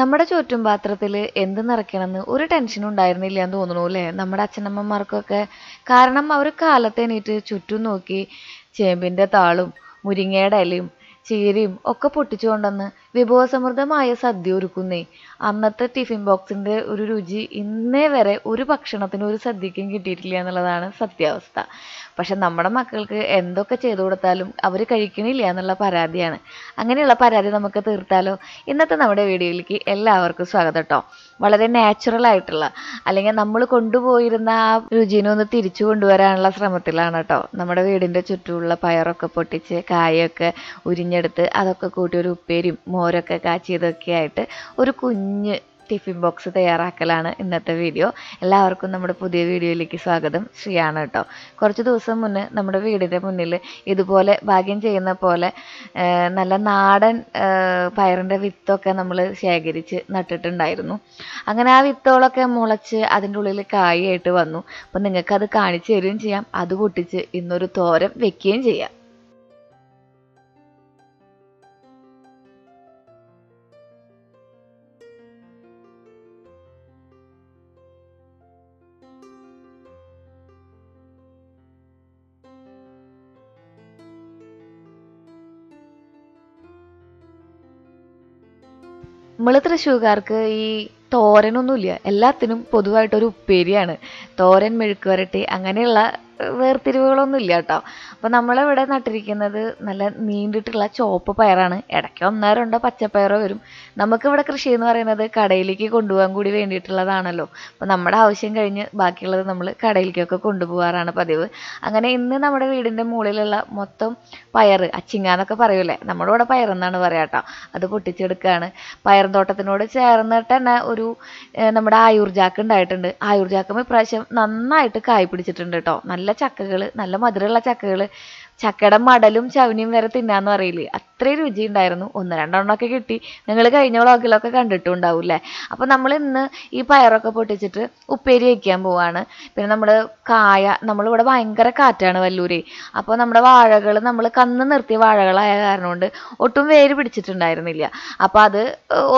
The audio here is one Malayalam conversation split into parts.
നമ്മുടെ ചുറ്റും പാത്രത്തിൽ എന്ത് നിറയ്ക്കണമെന്ന് ഒരു ടെൻഷനും ഉണ്ടായിരുന്നില്ല എന്ന് തോന്നുന്നു അല്ലേ നമ്മുടെ അച്ഛനമ്മമാർക്കൊക്കെ കാരണം അവർ കാലത്തെ എണീറ്റ് ചുറ്റും നോക്കി ചേമ്പിൻ്റെ താളും മുരിങ്ങയുടെ ഇലയും ചീരയും ഒക്കെ പൊട്ടിച്ചു വിഭവസമൃദ്ധമായ സദ്യ ഒരുക്കുന്നേ അന്നത്തെ ടിഫിൻ ബോക്സിൻ്റെ ഒരു രുചി ഇന്നേ വരെ ഒരു ഭക്ഷണത്തിന് ഒരു സദ്യക്കും കിട്ടിയിട്ടില്ല എന്നുള്ളതാണ് സത്യാവസ്ഥ പക്ഷെ നമ്മുടെ മക്കൾക്ക് എന്തൊക്കെ ചെയ്തു കൊടുത്താലും അവർ കഴിക്കണില്ല എന്നുള്ള പരാതിയാണ് അങ്ങനെയുള്ള പരാതി നമുക്ക് തീർത്താലോ ഇന്നത്തെ നമ്മുടെ വീഡിയോയിലേക്ക് എല്ലാവർക്കും സ്വാഗതം കേട്ടോ വളരെ നാച്ചുറൽ ആയിട്ടുള്ള അല്ലെങ്കിൽ നമ്മൾ കൊണ്ടുപോയിരുന്ന ആ രുചിനെ ഒന്ന് തിരിച്ചു കൊണ്ടുവരാനുള്ള ശ്രമത്തിലാണ് കേട്ടോ നമ്മുടെ വീടിൻ്റെ ചുറ്റുമുള്ള പയറൊക്കെ പൊട്ടിച്ച് കായൊക്കെ ഉരിഞ്ഞെടുത്ത് അതൊക്കെ കൂട്ടി ഒരു ഉപ്പേരിയും മോരൊക്കെ കാച്ചിയതൊക്കെ ആയിട്ട് ഒരു കുഞ്ഞ് ടിഫിൻ ബോക്സ് തയ്യാറാക്കലാണ് ഇന്നത്തെ വീഡിയോ എല്ലാവർക്കും നമ്മുടെ പുതിയ വീഡിയോയിലേക്ക് സ്വാഗതം ശ്രീയാണ് കേട്ടോ കുറച്ച് ദിവസം മുന്നേ നമ്മുടെ വീടിൻ്റെ മുന്നിൽ ഇതുപോലെ ഭാഗ്യം ചെയ്യുന്ന പോലെ നല്ല നാടൻ പയറിൻ്റെ വിത്തൊക്കെ നമ്മൾ ശേഖരിച്ച് നട്ടിട്ടുണ്ടായിരുന്നു അങ്ങനെ ആ വിത്തുകളൊക്കെ മുളച്ച് അതിൻ്റെ ഉള്ളിൽ കായായിട്ട് വന്നു അപ്പം നിങ്ങൾക്കത് കാണിച്ചു തരികയും ചെയ്യാം അത് പൊട്ടിച്ച് ഇന്നൊരു തോരം വെക്കുകയും ചെയ്യാം നമ്മൾ തൃശ്ശൂർക്കാർക്ക് ഈ തോരനൊന്നുമില്ല എല്ലാത്തിനും പൊതുവായിട്ടൊരു ഉപ്പേരിയാണ് തോരൻ മെഴുക്ക് വരട്ടി അങ്ങനെയുള്ള വേർതിരിവുകളൊന്നും ഇല്ല കേട്ടോ അപ്പോൾ നമ്മളിവിടെ നട്ടിരിക്കുന്നത് നല്ല നീണ്ടിട്ടുള്ള ചുവപ്പ് പയറാണ് ഇടയ്ക്ക് ഒന്നോ രണ്ടോ പച്ചപ്പയറോ വരും നമുക്കിവിടെ കൃഷി എന്ന് പറയുന്നത് കടയിലേക്ക് കൊണ്ടുപോകാൻ കൂടി വേണ്ടിയിട്ടുള്ളതാണല്ലോ അപ്പോൾ നമ്മുടെ ആവശ്യം കഴിഞ്ഞ് ബാക്കിയുള്ളത് നമ്മൾ കടയിലേക്കൊക്കെ കൊണ്ടുപോകാറാണ് പതിവ് അങ്ങനെ ഇന്ന് നമ്മുടെ വീടിൻ്റെ മുകളിലുള്ള മൊത്തം പയർ അച്ചിങ്ങാന്നൊക്കെ പറയൂലേ നമ്മുടെ ഇവിടെ പയറെന്നാണ് പറയുക കേട്ടോ അത് പൊട്ടിച്ചെടുക്കുകയാണ് പയർ തോട്ടത്തിനോട് ചേർന്നിട്ട് തന്നെ ഒരു നമ്മുടെ ആയൂർജാക്ക് ഉണ്ടായിട്ടുണ്ട് ആയൂർജാക്കം ഇപ്രാവശ്യം നന്നായിട്ട് കായ് പിടിച്ചിട്ടുണ്ട് കേട്ടോ നല്ല നല്ല ചക്കകള് നല്ല മധുരമുള്ള ചക്കകള് ചക്കയുടെ മടലും ചവനിയും വരെ തിന്നാന്ന് പറയില്ലേ അത്രയും രുചി ഉണ്ടായിരുന്നു ഒന്ന് രണ്ടെണ്ണമൊക്കെ കിട്ടി നിങ്ങൾ കഴിഞ്ഞ വ്ളോഗിലൊക്കെ കണ്ടിട്ടുണ്ടാവും അല്ലേ അപ്പൊ നമ്മൾ ഇന്ന് ഈ പയറൊക്കെ പൊട്ടിച്ചിട്ട് ഉപ്പേരി വയ്ക്കാൻ പോവാണ് പിന്നെ നമ്മൾ കായ നമ്മളിവിടെ ഭയങ്കര കാറ്റാണ് വല്ലൂരെ അപ്പൊ നമ്മുടെ വാഴകൾ നമ്മൾ കന്ന് നിർത്തിയ വാഴകളായ കാരണം കൊണ്ട് ഒട്ടും വേര് പിടിച്ചിട്ടുണ്ടായിരുന്നില്ല അപ്പൊ അത്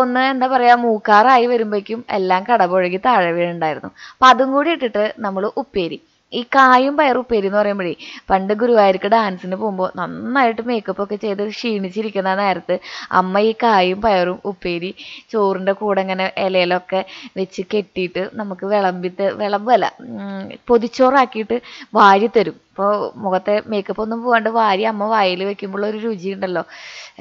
ഒന്ന് എന്താ പറയാ മൂക്കാറായി വരുമ്പോഴേക്കും എല്ലാം കടപുഴകി താഴെ വീണുണ്ടായിരുന്നു അപ്പൊ അതും കൂടി ഇട്ടിട്ട് നമ്മൾ ഉപ്പേരി ഈ കായും ഉപ്പേരി എന്ന് പറയുമ്പോഴേ പണ്ട് ഗുരുവായൂർക്ക് ഡാൻസിന് പോകുമ്പോൾ നന്നായിട്ട് മേക്കപ്പ് ഒക്കെ ചെയ്ത് ക്ഷീണിച്ചിരിക്കുന്ന നേരത്ത് അമ്മ ഈ കായും പയറും ഉപ്പേരി ചോറിൻ്റെ കൂടെ ഇങ്ങനെ ഇലയിലൊക്കെ വെച്ച് കെട്ടിയിട്ട് നമുക്ക് വിളമ്പിത്ത് വിളമ്പല്ല പൊതിച്ചോറാക്കിയിട്ട് വാരി തരും ഇപ്പോൾ മുഖത്തെ മേക്കപ്പ് ഒന്നും പോകാണ്ട് വാരി അമ്മ വായിൽ വെക്കുമ്പോഴുള്ള ഒരു രുചി ഉണ്ടല്ലോ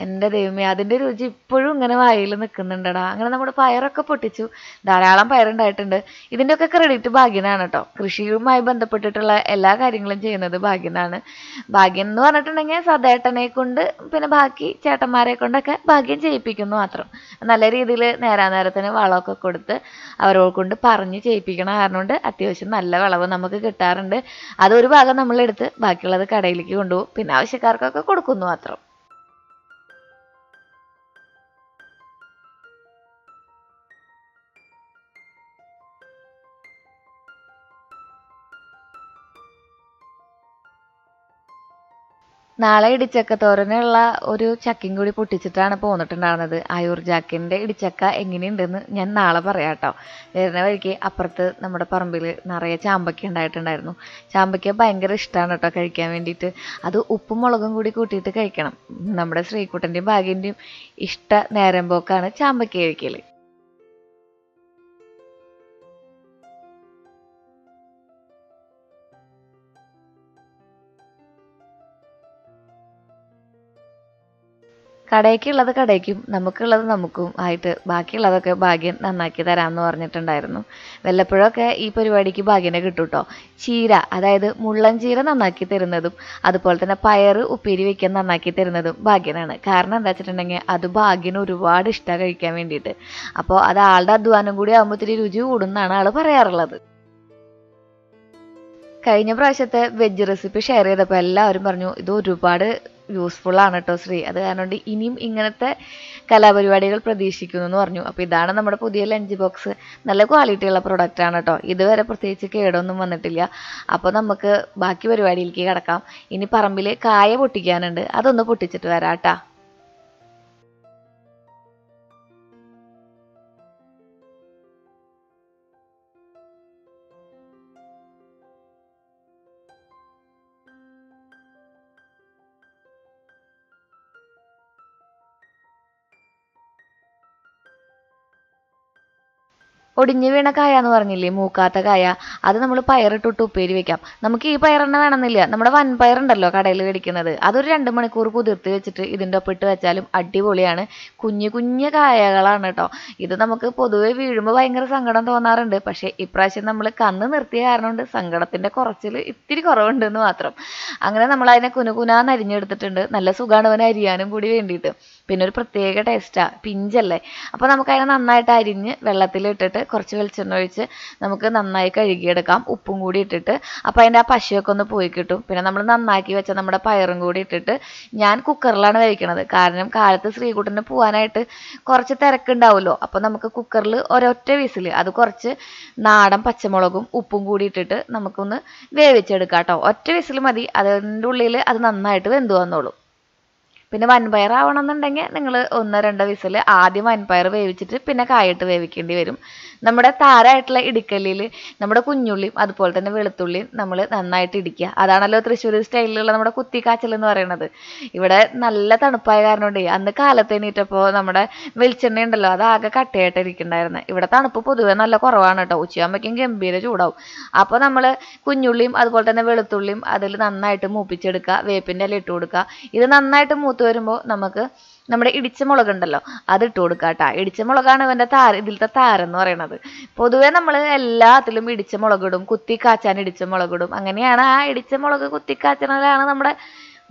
എൻ്റെ ദൈവമേ അതിൻ്റെ രുചി ഇപ്പോഴും ഇങ്ങനെ വായിൽ നിൽക്കുന്നുണ്ടടാ അങ്ങനെ നമ്മുടെ പയറൊക്കെ പൊട്ടിച്ചു ധാരാളം പയറുണ്ടായിട്ടുണ്ട് ഇതിൻ്റെയൊക്കെ ക്രെഡിറ്റ് ഭാഗ്യനാണ് കേട്ടോ കൃഷിയുമായി ബന്ധപ്പെട്ട് ബന്ധപ്പെട്ടിട്ടുള്ള എല്ലാ കാര്യങ്ങളും ചെയ്യുന്നത് ഭാഗ്യനാണ് ഭാഗ്യൻ എന്ന് പറഞ്ഞിട്ടുണ്ടെങ്കിൽ സദേട്ടനെ കൊണ്ട് പിന്നെ ബാക്കി ചേട്ടന്മാരെ കൊണ്ടൊക്കെ ഭാഗ്യം ചെയ്യിപ്പിക്കുന്നു മാത്രം നല്ല രീതിയിൽ നേരത്തിന് വളമൊക്കെ കൊടുത്ത് അവരോട് കൊണ്ട് പറഞ്ഞ് ചെയ്യിപ്പിക്കണ കാരണം കൊണ്ട് അത്യാവശ്യം നല്ല വിളവ് നമുക്ക് കിട്ടാറുണ്ട് അതൊരു ഭാഗം നമ്മളെടുത്ത് ബാക്കിയുള്ളത് കടയിലേക്ക് കൊണ്ടുപോകും പിന്നെ ആവശ്യക്കാർക്കൊക്കെ കൊടുക്കുന്നു മാത്രം നാളെ ഇടിച്ചക്ക തോരനുള്ള ഒരു ചക്കയും കൂടി പൊട്ടിച്ചിട്ടാണ് പോന്നിട്ടുണ്ടായിരുന്നത് ആയൂർ ജാക്കിൻ്റെ ഇടിച്ചക്ക എങ്ങനെയുണ്ടെന്ന് ഞാൻ നാളെ പറയാം കേട്ടോ വരുന്ന വഴിക്ക് അപ്പുറത്ത് നമ്മുടെ പറമ്പിൽ നിറയെ ചാമ്പക്ക ഉണ്ടായിട്ടുണ്ടായിരുന്നു ചാമ്പക്ക ഭയങ്കര ഇഷ്ടമാണ് കേട്ടോ കഴിക്കാൻ വേണ്ടിയിട്ട് അത് ഉപ്പും മുളകും കൂടി കൂട്ടിയിട്ട് കഴിക്കണം നമ്മുടെ ശ്രീകുട്ടൻ്റെയും ഭാഗ്യൻ്റെയും ഇഷ്ട നേരം പോക്കാണ് ചാമ്പയ്ക്ക കഴിക്കൽ കടയ്ക്കുള്ളത് കടയ്ക്കും നമുക്കുള്ളത് നമുക്കും ആയിട്ട് ബാക്കിയുള്ളതൊക്കെ ഭാഗ്യം നന്നാക്കി തരാമെന്ന് പറഞ്ഞിട്ടുണ്ടായിരുന്നു വല്ലപ്പോഴൊക്കെ ഈ പരിപാടിക്ക് ഭാഗ്യനെ കിട്ടും കേട്ടോ ചീര അതായത് മുള്ളൻ ചീര നന്നാക്കി തരുന്നതും അതുപോലെ തന്നെ പയർ ഉപ്പേരി വെക്കാൻ നന്നാക്കി തരുന്നതും ഭാഗ്യനാണ് കാരണം എന്താ വെച്ചിട്ടുണ്ടെങ്കിൽ അത് ഭാഗ്യന് ഒരുപാട് ഇഷ്ടമാണ് കഴിക്കാൻ വേണ്ടിയിട്ട് അപ്പോൾ അത് ആളുടെ അധ്വാനം കൂടി ആകുമ്പോൾ ഇത്തിരി രുചി കൂടുന്നാണ് ആൾ പറയാറുള്ളത് കഴിഞ്ഞ പ്രാവശ്യത്തെ വെജ് റെസിപ്പി ഷെയർ ചെയ്തപ്പോൾ എല്ലാവരും പറഞ്ഞു ഇത് ഒരുപാട് യൂസ്ഫുള്ളാണ് കേട്ടോ ശ്രീ അത് കാരണം ഇനിയും ഇങ്ങനത്തെ കലാപരിപാടികൾ പ്രതീക്ഷിക്കുന്നു എന്ന് പറഞ്ഞു അപ്പോൾ ഇതാണ് നമ്മുടെ പുതിയ ലഞ്ച് ബോക്സ് നല്ല ക്വാളിറ്റിയുള്ള ആണ് കേട്ടോ ഇതുവരെ പ്രത്യേകിച്ച് കേടൊന്നും വന്നിട്ടില്ല അപ്പോൾ നമുക്ക് ബാക്കി പരിപാടിയിലേക്ക് കിടക്കാം ഇനി പറമ്പിൽ കായ പൊട്ടിക്കാനുണ്ട് അതൊന്ന് പൊട്ടിച്ചിട്ട് വരാം കേട്ടോ ഒടിഞ്ഞു വീണ കായ എന്ന് പറഞ്ഞില്ലേ മൂക്കാത്ത കായ അത് നമ്മൾ പയറിട്ടിട്ട് ഉപ്പേരി വെക്കാം നമുക്ക് ഈ പയറെണ്ണ വേണമെന്നില്ല നമ്മുടെ വൻപയറുണ്ടല്ലോ കടയിൽ മേടിക്കുന്നത് അതൊരു രണ്ട് മണിക്കൂർ കുതിർത്ത് വെച്ചിട്ട് ഇതിൻ്റെ ഒപ്പം ഇട്ട് വെച്ചാലും അടിപൊളിയാണ് കുഞ്ഞു കുഞ്ഞു കായകളാണ് കേട്ടോ ഇത് നമുക്ക് പൊതുവെ വീഴുമ്പോൾ ഭയങ്കര സങ്കടം തോന്നാറുണ്ട് പക്ഷേ ഇപ്രാവശ്യം നമ്മൾ കന്ന് നിർത്തിയ കാരണം കൊണ്ട് സങ്കടത്തിൻ്റെ കുറച്ചിൽ ഇത്തിരി കുറവുണ്ടെന്ന് മാത്രം അങ്ങനെ നമ്മൾ അതിനെ നല്ല സുഖമാണ് അവനെ അരിയാനും കൂടി വേണ്ടിയിട്ട് പിന്നെ ഒരു പ്രത്യേക ടേസ്റ്റാണ് പിഞ്ചല്ലേ അപ്പോൾ നമുക്കതിനെ നന്നായിട്ട് അരിഞ്ഞ് വെള്ളത്തിലിട്ടിട്ട് കുറച്ച് വെളിച്ചെണ്ണ ഒഴിച്ച് നമുക്ക് നന്നായി കഴുകിയെടുക്കാം ഉപ്പും കൂടി ഇട്ടിട്ട് അപ്പോൾ അതിൻ്റെ ആ പശയൊക്കെ ഒന്ന് പോയി കിട്ടും പിന്നെ നമ്മൾ നന്നാക്കി വെച്ച നമ്മുടെ പയറും കൂടി ഇട്ടിട്ട് ഞാൻ കുക്കറിലാണ് വേവിക്കണത് കാരണം കാലത്ത് ശ്രീകുട്ടന് പോകാനായിട്ട് കുറച്ച് തിരക്കുണ്ടാവുമല്ലോ അപ്പോൾ നമുക്ക് കുക്കറിൽ ഒരൊറ്റ വിസിൽ അത് കുറച്ച് നാടൻ പച്ചമുളകും ഉപ്പും കൂടി ഇട്ടിട്ട് നമുക്കൊന്ന് വേവിച്ചെടുക്കാം കേട്ടോ ഒറ്റ വിസിൽ മതി അതിൻ്റെ ഉള്ളിൽ അത് നന്നായിട്ട് വെന്തു വന്നോളും പിന്നെ വൻപയർ ആവണമെന്നുണ്ടെങ്കിൽ നിങ്ങൾ ഒന്നോ രണ്ടോ വിസിൽ ആദ്യം വൻപയർ വേവിച്ചിട്ട് പിന്നെ കായിട്ട് വേവിക്കേണ്ടി വരും നമ്മുടെ താരമായിട്ടുള്ള ഇടിക്കല്ലിൽ നമ്മുടെ കുഞ്ഞുള്ളിയും അതുപോലെ തന്നെ വെളുത്തുള്ളിയും നമ്മൾ നന്നായിട്ട് ഇടിക്കുക അതാണല്ലോ തൃശ്ശൂർ സ്റ്റൈലിലുള്ള നമ്മുടെ കുത്തിക്കാച്ചൽ എന്ന് പറയുന്നത് ഇവിടെ നല്ല തണുപ്പായ കാരണം കൊണ്ടേ അന്ന് കാലത്ത് എണീറ്റപ്പോൾ നമ്മുടെ വെളിച്ചെണ്ണ ഉണ്ടല്ലോ അത് ആകെ കട്ടയായിട്ട് ഇരിക്കുന്നുണ്ടായിരുന്നത് ഇവിടെ തണുപ്പ് പൊതുവെ നല്ല കുറവാണ് കേട്ടോ ഉച്ചയാകുമ്പോഴേക്കും ഗംഭീര ചൂടാവും അപ്പോൾ നമ്മൾ കുഞ്ഞുള്ളിയും അതുപോലെ തന്നെ വെളുത്തുള്ളിയും അതിൽ നന്നായിട്ട് മൂപ്പിച്ചെടുക്കുക വേപ്പിൻ്റെ ഇല ഇട്ട് കൊടുക്കുക ഇത് നന്നായിട്ട് മൂത്ത് വരുമ്പോൾ നമുക്ക് നമ്മുടെ ഇടിച്ചമുളക് ഉണ്ടല്ലോ അത് ഇട്ട് കൊടുക്കുക കേട്ടോ ഇടിച്ചമുളകാണ് ഇവൻ്റെ താര ഇതിലത്തെ താരം എന്ന് പറയുന്നത് പൊതുവേ നമ്മൾ എല്ലാത്തിലും ഇടിച്ചമുളകിടും കുത്തി കാച്ചാൻ ഇടിച്ചമുളകിടും അങ്ങനെയാണ് ആ ഇടിച്ചമുളക് കുത്തി കാച്ചണതിലാണ് നമ്മുടെ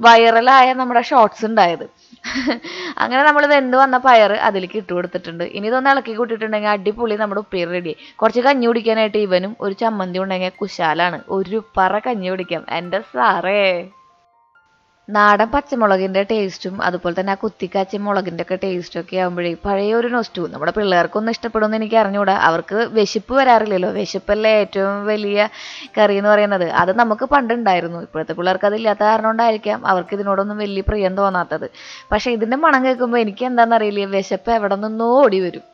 വൈറലായ നമ്മുടെ ഷോർട്സ് ഉണ്ടായത് അങ്ങനെ നമ്മൾ വെന്ത് വന്ന പയർ അതിലേക്ക് ഇട്ട് കൊടുത്തിട്ടുണ്ട് ഇനി ഇതൊന്ന് ഇളക്കി കൂട്ടിയിട്ടുണ്ടെങ്കിൽ അടിപൊളി നമ്മുടെ ഉപ്പേരി റെഡി കുറച്ച് കഞ്ഞി കുടിക്കാനായിട്ട് ഇവനും ഒരു ചമ്മന്തി ഉണ്ടെങ്കിൽ കുശാലാണ് ഒരു പറ കഞ്ഞി കുടിക്കാം എൻ്റെ സാറേ നാടൻ പച്ചമുളകിന്റെ ടേസ്റ്റും അതുപോലെ തന്നെ ആ കുത്തിക്കാച്ചിയ മുളകിന്റെ ഒക്കെ ടേസ്റ്റും ഒക്കെ ആകുമ്പോഴേ പഴയ ഒരു നൊസ്റ്റു നമ്മുടെ പിള്ളേർക്കൊന്നും ഇഷ്ടപ്പെടുമെന്ന് എനിക്ക് അറിഞ്ഞുകൂടാ അവർക്ക് വിശപ്പ് വരാറില്ലല്ലോ വിശപ്പല്ലേ ഏറ്റവും വലിയ കറി എന്ന് പറയുന്നത് അത് നമുക്ക് പണ്ടുണ്ടായിരുന്നു ഇപ്പോഴത്തെ പിള്ളേർക്ക് ഇല്ലാത്ത കാരണം കൊണ്ടായിരിക്കാം അവർക്ക് ഇതിനോടൊന്നും വലിയ പ്രിയം തോന്നാത്തത് പക്ഷേ ഇതിന്റെ മണം കേൾക്കുമ്പോൾ എനിക്ക് എന്താണെന്നറിയില്ല വിശപ്പ് എവിടെ നിന്നോ ഓടി വരും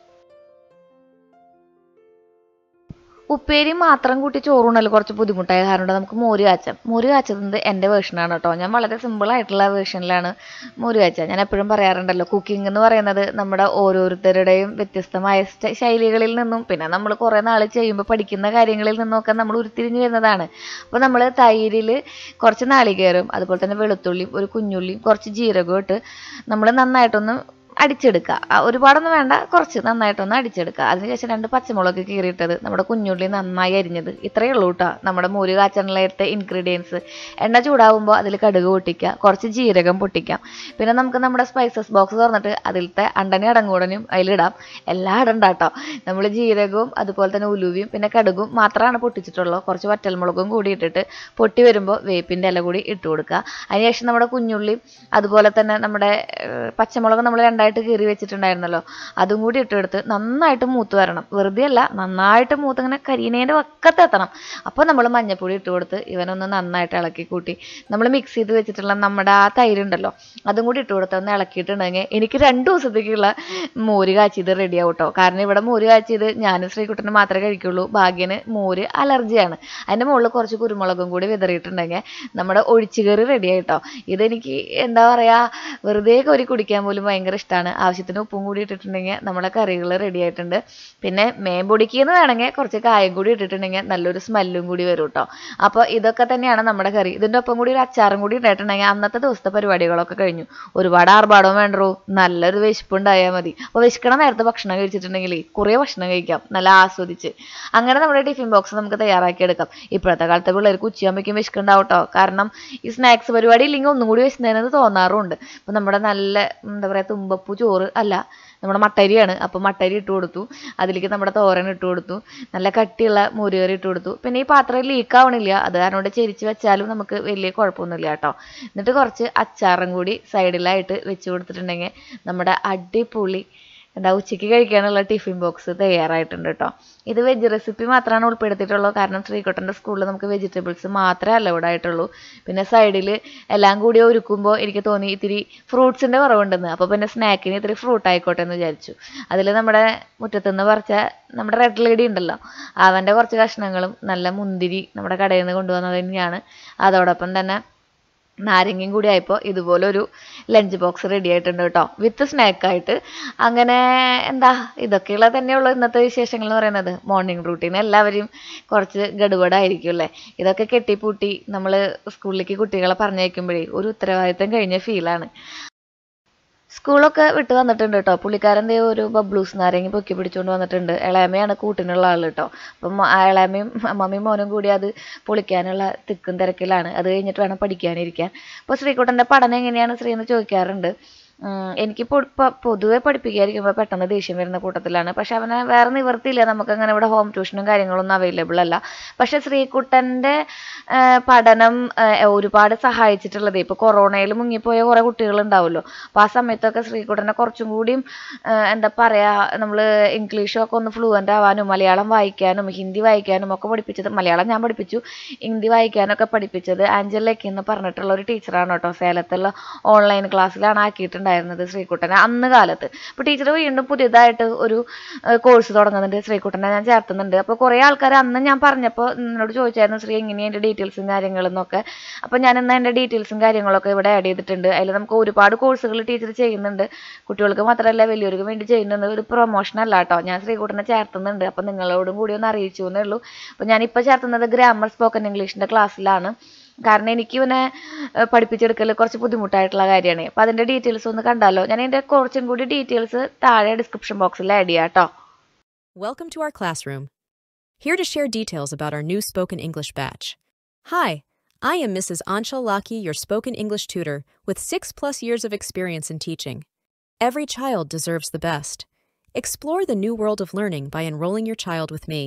ഉപ്പേരി മാത്രം കൂട്ടി ചോറുണൽ കുറച്ച് ബുദ്ധിമുട്ടായ കാരണം നമുക്ക് മോരു കാച്ചാം മോരു കാച്ചത് എൻ്റെ വേർഷനാണ് കേട്ടോ ഞാൻ വളരെ സിമ്പിളായിട്ടുള്ള വേർഷനിലാണ് മോരു കാച്ച ഞാൻ എപ്പോഴും പറയാറുണ്ടല്ലോ കുക്കിംഗ് എന്ന് പറയുന്നത് നമ്മുടെ ഓരോരുത്തരുടെയും വ്യത്യസ്തമായ ശൈലികളിൽ നിന്നും പിന്നെ നമ്മൾ കുറേ നാൾ ചെയ്യുമ്പോൾ പഠിക്കുന്ന കാര്യങ്ങളിൽ നിന്നൊക്കെ നമ്മൾ ഉരുത്തിരിഞ്ഞ് വരുന്നതാണ് അപ്പോൾ നമ്മൾ തൈരിൽ കുറച്ച് നാളികേരവും അതുപോലെ തന്നെ വെളുത്തുള്ളിയും ഒരു കുഞ്ഞുള്ളിയും കുറച്ച് ജീരകവും ഇട്ട് നമ്മൾ നന്നായിട്ടൊന്ന് അടിച്ചെടുക്കുക ഒരുപാടൊന്നും വേണ്ട കുറച്ച് നന്നായിട്ടൊന്ന് അടിച്ചെടുക്കുക അതിനുശേഷം രണ്ട് പച്ചമുളക് കീറിയിട്ടത് നമ്മുടെ കുഞ്ഞുള്ളി നന്നായി അരിഞ്ഞത് ഇത്രയേ ഉള്ളൂ കേട്ടോ നമ്മുടെ മോര് കാച്ചണിലേത്തെ ഇൻഗ്രീഡിയൻസ് എണ്ണ ചൂടാവുമ്പോൾ അതിൽ കടുക് പൊട്ടിക്കുക കുറച്ച് ജീരകം പൊട്ടിക്കാം പിന്നെ നമുക്ക് നമ്മുടെ സ്പൈസസ് ബോക്സ് തുറന്നിട്ട് അതിലത്തെ അണ്ടനെ അടങ്ങൂടനും അതിലിടാം എല്ലാം ഇടണ്ട നമ്മൾ ജീരകവും അതുപോലെ തന്നെ ഉലുവയും പിന്നെ കടുകും മാത്രമാണ് പൊട്ടിച്ചിട്ടുള്ളൂ കുറച്ച് വറ്റൽമുളകും കൂടി ഇട്ടിട്ട് പൊട്ടി വരുമ്പോൾ വേപ്പിൻ്റെ ഇല കൂടി ഇട്ട് കൊടുക്കുക അതിനുശേഷം നമ്മുടെ കുഞ്ഞുള്ളി അതുപോലെ തന്നെ നമ്മുടെ പച്ചമുളക് നമ്മൾ രണ്ട് രണ്ടായിട്ട് കീറി വെച്ചിട്ടുണ്ടായിരുന്നല്ലോ അതും കൂടി ഇട്ടെടുത്ത് നന്നായിട്ട് മൂത്ത് വരണം വെറുതെ അല്ല നന്നായിട്ട് മൂത്ത് ഇങ്ങനെ കരിയണേൻ്റെ വക്കത്തെത്തണം അപ്പോൾ നമ്മൾ മഞ്ഞപ്പൊടി ഇട്ട് കൊടുത്ത് ഇവനൊന്ന് നന്നായിട്ട് ഇളക്കി കൂട്ടി നമ്മൾ മിക്സ് ചെയ്ത് വെച്ചിട്ടുള്ള നമ്മുടെ ആ തൈരുണ്ടല്ലോ അതും കൂടി ഇട്ട് കൊടുത്ത് ഒന്ന് ഇളക്കിയിട്ടുണ്ടെങ്കിൽ എനിക്ക് രണ്ട് ദിവസത്തേക്കുള്ള മോര് കാച്ചിയത് റെഡിയാവും കേട്ടോ കാരണം ഇവിടെ മോര് കാച്ചിയത് ഞാനും ശ്രീകുട്ടനും മാത്രമേ കഴിക്കുള്ളൂ ഭാഗ്യന് മോര് അലർജിയാണ് അതിൻ്റെ മുകളിൽ കുറച്ച് കുരുമുളകും കൂടി വിതറിയിട്ടുണ്ടെങ്കിൽ നമ്മുടെ ഒഴിച്ചുകറി റെഡിയായിട്ടോ ഇതെനിക്ക് എന്താ പറയുക വെറുതെ കോരി കുടിക്കാൻ പോലും ഭയങ്കര ടേസ്റ്റാണ് ആവശ്യത്തിന് ഉപ്പും കൂടി ഇട്ടിട്ടുണ്ടെങ്കിൽ നമ്മുടെ കറികൾ റെഡി ആയിട്ടുണ്ട് പിന്നെ മേൻ എന്ന് വേണമെങ്കിൽ കുറച്ച് കായം കൂടി ഇട്ടിട്ടുണ്ടെങ്കിൽ നല്ലൊരു സ്മെല്ലും കൂടി വരും കേട്ടോ അപ്പോൾ ഇതൊക്കെ തന്നെയാണ് നമ്മുടെ കറി ഇതിൻ്റെ ഒപ്പം കൂടി ഒരു അച്ചാറും കൂടി ഇട്ടിട്ടുണ്ടെങ്കിൽ അന്നത്തെ ദിവസത്തെ പരിപാടികളൊക്കെ കഴിഞ്ഞു ഒരുപാട് ആർഭാടവും വേണ്ടോ നല്ലൊരു വിശപ്പുണ്ടായാൽ മതി അപ്പോൾ വിശക്കണ നേരത്തെ ഭക്ഷണം കഴിച്ചിട്ടുണ്ടെങ്കിൽ കുറേ ഭക്ഷണം കഴിക്കാം നല്ല ആസ്വദിച്ച് അങ്ങനെ നമ്മുടെ ടിഫിൻ ബോക്സ് നമുക്ക് തയ്യാറാക്കിയെടുക്കാം ഇപ്പോഴത്തെ കാലത്തെ പിള്ളേർക്ക് ഉച്ചയാകുമ്പോഴേക്കും വിശക്കുണ്ടാവും കേട്ടോ കാരണം ഈ സ്നാക്സ് പരിപാടി ഇല്ലെങ്കിൽ ഒന്നും കൂടി വിശക്കുന്നതിനെന്ന് തോന്നാറുണ്ട് അപ്പോൾ നമ്മുടെ നല്ല എന്താ പറയുക തുമ്പ ഉപ്പു ചോറ് അല്ല നമ്മുടെ മട്ടരിയാണ് അപ്പോൾ മട്ടരി ഇട്ട് കൊടുത്തു അതിലേക്ക് നമ്മുടെ തോരൻ ഇട്ട് കൊടുത്തു നല്ല കട്ടിയുള്ള മോരുകറി ഇട്ട് കൊടുത്തു പിന്നെ ഈ പാത്രം ലീക്ക് ആവണില്ല അത് കാരണം ചെരിച്ച് വെച്ചാലും നമുക്ക് വലിയ കുഴപ്പമൊന്നുമില്ല കേട്ടോ എന്നിട്ട് കുറച്ച് അച്ചാറും കൂടി സൈഡിലായിട്ട് വെച്ച് കൊടുത്തിട്ടുണ്ടെങ്കിൽ നമ്മുടെ അടിപൊളി എന്താ ഉച്ചയ്ക്ക് കഴിക്കാനുള്ള ടിഫിൻ ബോക്സ് തയ്യാറായിട്ടുണ്ട് കേട്ടോ ഇത് വെജ് റെസിപ്പി മാത്രമാണ് ഉൾപ്പെടുത്തിയിട്ടുള്ളൂ കാരണം ശ്രീകുട്ടൻ്റെ സ്കൂളിൽ നമുക്ക് വെജിറ്റബിൾസ് മാത്രമേ അലൗഡ് ആയിട്ടുള്ളൂ പിന്നെ സൈഡിൽ എല്ലാം കൂടി ഒരുക്കുമ്പോൾ എനിക്ക് തോന്നി ഇത്തിരി ഫ്രൂട്ട്സിൻ്റെ കുറവുണ്ടെന്ന് അപ്പോൾ പിന്നെ സ്നാക്കിന് ഇത്തിരി ഫ്രൂട്ട് ആയിക്കോട്ടെ എന്ന് വിചാരിച്ചു അതിൽ നമ്മുടെ മുറ്റത്തുനിന്ന് പറിച്ച നമ്മുടെ റെഡ് ലേഡി ഉണ്ടല്ലോ അവൻ്റെ കുറച്ച് കഷ്ണങ്ങളും നല്ല മുന്തിരി നമ്മുടെ കടയിൽ നിന്ന് കൊണ്ടുവന്നത് തന്നെയാണ് അതോടൊപ്പം തന്നെ നാരങ്ങയും കൂടി ആയപ്പോൾ ഇതുപോലെ ഒരു ലഞ്ച് ബോക്സ് റെഡി ആയിട്ടുണ്ട് കേട്ടോ വിത്ത് സ്നാക്കായിട്ട് അങ്ങനെ എന്താ ഇതൊക്കെയുള്ള തന്നെയുള്ള ഇന്നത്തെ വിശേഷങ്ങൾ എന്ന് പറയുന്നത് മോർണിംഗ് റൂട്ടീൻ എല്ലാവരും കുറച്ച് ഗഡുവടായിരിക്കും അല്ലേ ഇതൊക്കെ കെട്ടിപ്പൂട്ടി നമ്മൾ സ്കൂളിലേക്ക് കുട്ടികളെ പറഞ്ഞയക്കുമ്പോഴേ ഒരു ഉത്തരവാദിത്തം കഴിഞ്ഞ ഫീലാണ് സ്കൂളൊക്കെ വിട്ട് വന്നിട്ടുണ്ട് കേട്ടോ പുള്ളിക്കാരൻ്റെ ദേ ഒരു ബബ്ലൂസ് നാരങ്ങി പൊക്കി പിടിച്ചുകൊണ്ട് വന്നിട്ടുണ്ട് ഇളയമയാണ് കൂട്ടിനുള്ള ആൾ കേട്ടോ അപ്പം ഇളയമയും അമ്മമ്മയും മോനും കൂടി അത് പൊളിക്കാനുള്ള തിക്കും തിരക്കിലാണ് അത് കഴിഞ്ഞിട്ട് വേണം പഠിക്കാനിരിക്കാൻ അപ്പോൾ ശ്രീക്കുട്ടൻ്റെ പഠനം എങ്ങനെയാണ് ശ്രീ എന്ന് ചോദിക്കാറുണ്ട് എനിക്ക് പൊതുവെ പഠിപ്പിക്കാതിരിക്കുമ്പോൾ പെട്ടെന്ന് ദേഷ്യം വരുന്ന കൂട്ടത്തിലാണ് പക്ഷെ അവനെ വേറെ നിവർത്തിയില്ല നമുക്ക് അങ്ങനെ ഇവിടെ ഹോം ട്യൂഷനും കാര്യങ്ങളൊന്നും അവൈലബിൾ അല്ല പക്ഷെ ശ്രീകുട്ടൻ്റെ പഠനം ഒരുപാട് സഹായിച്ചിട്ടുള്ളത് ഇപ്പോൾ കൊറോണയിൽ മുങ്ങിപ്പോയ കുറേ കുട്ടികളുണ്ടാവുമല്ലോ അപ്പോൾ ആ സമയത്തൊക്കെ ശ്രീകുട്ടനെ കുറച്ചും കൂടിയും എന്താ പറയുക നമ്മൾ ഇംഗ്ലീഷും ഒക്കെ ഒന്ന് ഫ്ലുവൻ്റ് ആവാനും മലയാളം വായിക്കാനും ഹിന്ദി വായിക്കാനും ഒക്കെ പഠിപ്പിച്ചത് മലയാളം ഞാൻ പഠിപ്പിച്ചു ഹിന്ദി വായിക്കാനൊക്കെ പഠിപ്പിച്ചത് ആഞ്ചലേക്ക് എന്ന് പറഞ്ഞിട്ടുള്ള ഒരു ടീച്ചറാണ് കേട്ടോ സേലത്തുള്ള ഓൺലൈൻ ക്ലാസ്സിലാണ് ആക്കിയിട്ടുണ്ടായിരുന്നത് ഉണ്ടായിരുന്നത് ശ്രീകുട്ടനെ അന്ന് കാലത്ത് അപ്പോൾ ടീച്ചർ വീണ്ടും പുതിയതായിട്ട് ഒരു കോഴ്സ് തുടങ്ങുന്നുണ്ട് ശ്രീകുട്ടനെ ഞാൻ ചേർത്തുന്നുണ്ട് അപ്പോൾ കുറേ ആൾക്കാർ അന്ന് ഞാൻ പറഞ്ഞപ്പോൾ എന്നോട് ചോദിച്ചായിരുന്നു ശ്രീ എങ്ങനെയാണ് എൻ്റെ ഡീറ്റെയിൽസും കാര്യങ്ങളെന്നൊക്കെ അപ്പോൾ ഞാൻ ഇന്ന് എൻ്റെ ഡീറ്റെയിൽസും കാര്യങ്ങളൊക്കെ ഇവിടെ ആഡ് ചെയ്തിട്ടുണ്ട് അതിൽ നമുക്ക് ഒരുപാട് കോഴ്സുകൾ ടീച്ചർ ചെയ്യുന്നുണ്ട് കുട്ടികൾക്ക് മാത്രമല്ല വലിയവർക്ക് വേണ്ടി ചെയ്യുന്നുണ്ട് ഒരു പ്രൊമോഷൻ അല്ല കേട്ടോ ഞാൻ ശ്രീകുട്ടനെ ചേർത്തുന്നുണ്ട് അപ്പോൾ നിങ്ങളോടും കൂടി ഒന്ന് അറിയിച്ചു എന്നേ ഉള്ളൂ അപ്പോൾ ഞാനിപ്പോൾ ചേർത്തുന്നത് ഗ്രാമർ സ്പോക്കൺ ഇംഗ്ലീഷിൻ്റെ ക്ലാസ്സിലാണ് കാരണം എനിക്ക് ഇവനെ പഠിപ്പിച്ചെടുക്കൽ കുറച്ച് ബുദ്ധിമുട്ടായിട്ടുള്ള കാര്യമാണ് details അതിൻ്റെ ഡീറ്റെയിൽസ് ഒന്ന് കണ്ടാലോ ഞാൻ എൻ്റെ കുറച്ചും കൂടി ഡീറ്റെയിൽസ് താഴെ ഡിസ്ക്രിപ്ഷൻ ബോക്സിൽ ആഡ് ചെയ്യാം കേട്ടോ welcome to classroom here to share details about new English batch hi I am Mrs. Anshal Laki, your spoken English tutor, with six plus years of experience in teaching. Every child deserves the best. Explore the new world of learning by enrolling your child with me.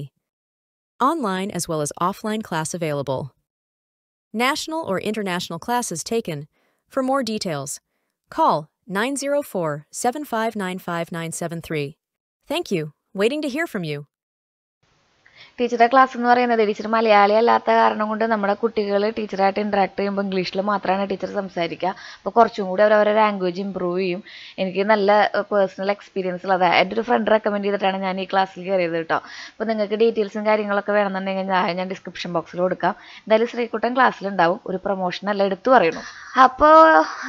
Online as well as offline class available national or international classes taken. For more details, call 904 759 973. Thank you. Waiting to hear from you. ടീച്ചറുടെ ക്ലാസ് എന്ന് പറയുന്നത് ടീച്ചർ മലയാളി അല്ലാത്ത കാരണം കൊണ്ട് നമ്മുടെ കുട്ടികൾ ടീച്ചറായിട്ട് ഇൻട്രാക്ട് ചെയ്യുമ്പോൾ ഇംഗ്ലീഷിൽ മാത്രമാണ് ടീച്ചർ സംസാരിക്കുക അപ്പോൾ കുറച്ചും കൂടി അവരവരെ ലാംഗ്വേജ് ഇമ്പ്രൂവ് ചെയ്യും എനിക്ക് നല്ല പേഴ്സണൽ എക്സ്പീരിയൻസ് ഉള്ളത് എൻ്റെ ഒരു ഫ്രണ്ട് റെക്കമെൻഡ് ചെയ്തിട്ടാണ് ഞാൻ ഈ ക്ലാസ്സിൽ കയറിയത് കേട്ടോ അപ്പോൾ നിങ്ങൾക്ക് ഡീറ്റെയിൽസും കാര്യങ്ങളൊക്കെ വേണമെന്നുണ്ടെങ്കിൽ ഞാൻ ഞാൻ ഡിസ്ക്രിപ്ഷൻ ബോക്സിൽ കൊടുക്കാം എന്തായാലും ശ്രീക്കുട്ടൻ ക്ലാസ്സിലുണ്ടാവും ഒരു പ്രൊമോഷൻ അല്ല എടുത്തു പറയുന്നു അപ്പോൾ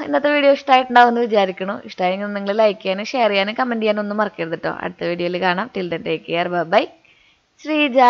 ഇന്നത്തെ വീഡിയോ ഇഷ്ടമായിട്ടുണ്ടാവും എന്ന് വിചാരിക്കണം ഇഷ്ടമായെങ്കിൽ നിങ്ങൾ ലൈക്ക് ചെയ്യാനും ഷെയർ ചെയ്യാനും കമൻറ്റ് ചെയ്യാനും ഒന്നും മറക്കരുത് കേട്ടോ അടുത്ത വീഡിയോയിൽ കാണാം till then take care bye Sreeja